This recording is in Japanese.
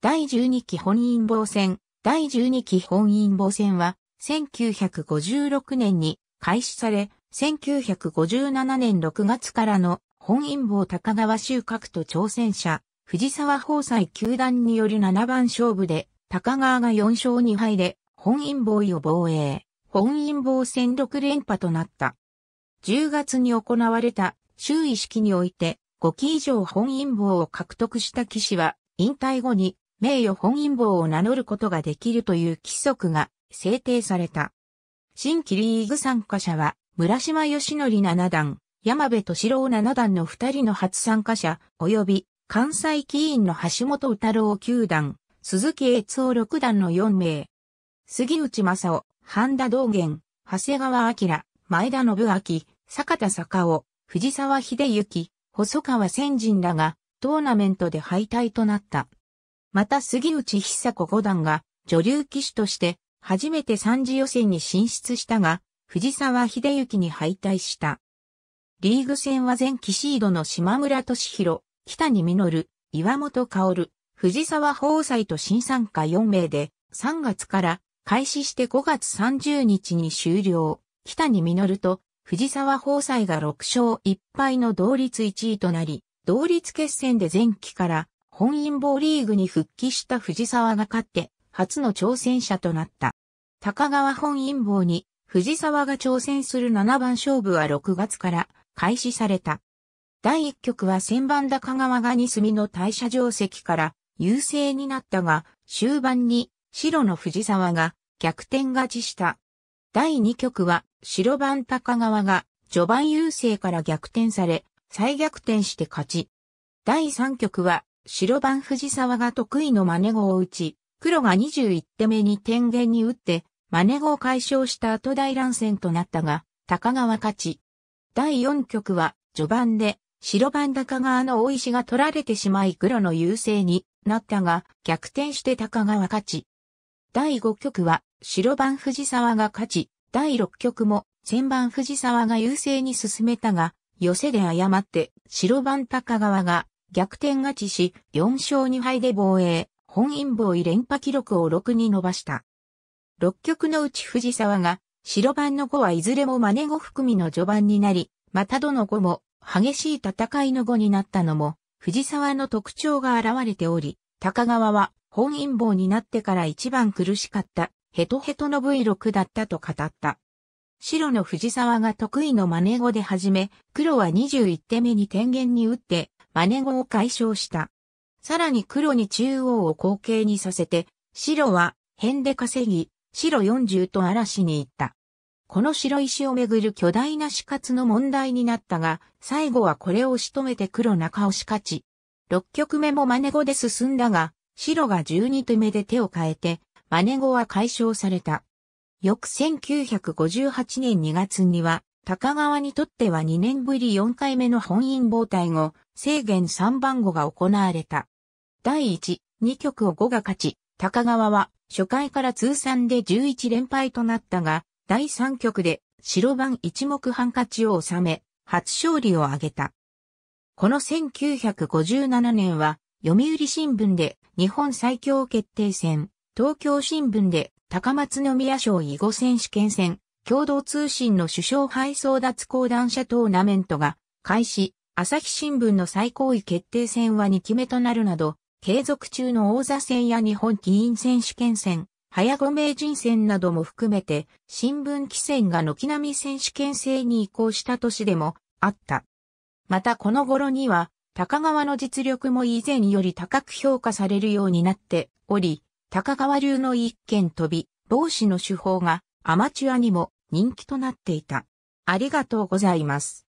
第12期本因坊戦、第12期本因坊戦は、1956年に開始され、1957年6月からの本因坊高川収穫と挑戦者、藤沢宝斎球団による7番勝負で、高川が4勝2敗で、本因坊位を防衛、本因坊戦6連覇となった。10月に行われた周囲式において、5期以上本因坊を獲得した騎士は、引退後に名誉本因坊を名乗ることができるという規則が制定された。新規リーグ参加者は、村島義則七段、山部敏郎七段の二人の初参加者、及び関西棋院の橋本宇太郎九段、鈴木悦夫六段の四名。杉内正夫、半田道元、長谷川明、前田信明、坂田坂尾、藤沢秀幸、細川千人らがトーナメントで敗退となった。また杉内久子五段が女流騎手として初めて三次予選に進出したが、藤沢秀行に敗退した。リーグ戦は前期シードの島村俊弘、北に実、る、岩本薫、藤沢宝斎と新参加4名で、3月から開始して5月30日に終了。北に実ると藤沢宝斎が6勝1敗の同率1位となり、同率決戦で前期から本因坊リーグに復帰した藤沢が勝って初の挑戦者となった。高川本因坊に藤沢が挑戦する7番勝負は6月から開始された。第1局は千番高川が2隅の大社定石から優勢になったが、終盤に白の藤沢が逆転勝ちした。第2局は白番高川が序盤優勢から逆転され、再逆転して勝ち。第3局は白番藤沢が得意の真似号を打ち、黒が21手目に天元に打って、真似号を解消した後大乱戦となったが、高川勝ち。第4局は、序盤で、白番高川の大石が取られてしまい黒の優勢になったが、逆転して高川勝ち。第5局は、白番藤沢が勝ち、第6局も、千番藤沢が優勢に進めたが、寄せで誤って、白番高川が逆転勝ちし、4勝2敗で防衛、本因坊位連覇記録を6に伸ばした。6局のうち藤沢が、白番の5はいずれも真似後含みの序盤になり、またどの5も激しい戦いの5になったのも、藤沢の特徴が現れており、高川は本因坊になってから一番苦しかった、ヘトヘトの V6 だったと語った。白の藤沢が得意の真似語で始め、黒は21手目に天元に打って、姉子を解消した。さらに黒に中央を後継にさせて、白は辺で稼ぎ、白40と嵐に行った。この白石をめぐる巨大な死活の問題になったが、最後はこれを仕留めて黒中押し勝ち。6局目も真似子で進んだが、白が12手目で手を変えて、真似子は解消された。翌1958年2月には、高川にとっては2年ぶり4回目の本因傍隊後、制限3番後が行われた。第1、2局を5が勝ち、高川は初回から通算で11連敗となったが、第3局で白番一目半勝ちを収め、初勝利を挙げた。この1957年は、読売新聞で日本最強決定戦、東京新聞で高松宮賞囲碁選手権戦、共同通信の首相配送脱講段者トーナメントが開始、朝日新聞の最高位決定戦は2期目となるなど、継続中の王座戦や日本議員選手権戦、早5名人戦なども含めて、新聞棋戦が軒並み選手権制に移行した年でもあった。またこの頃には、高川の実力も以前より高く評価されるようになっており、高川流の一見飛び、帽子の手法がアマチュアにも人気となっていた。ありがとうございます。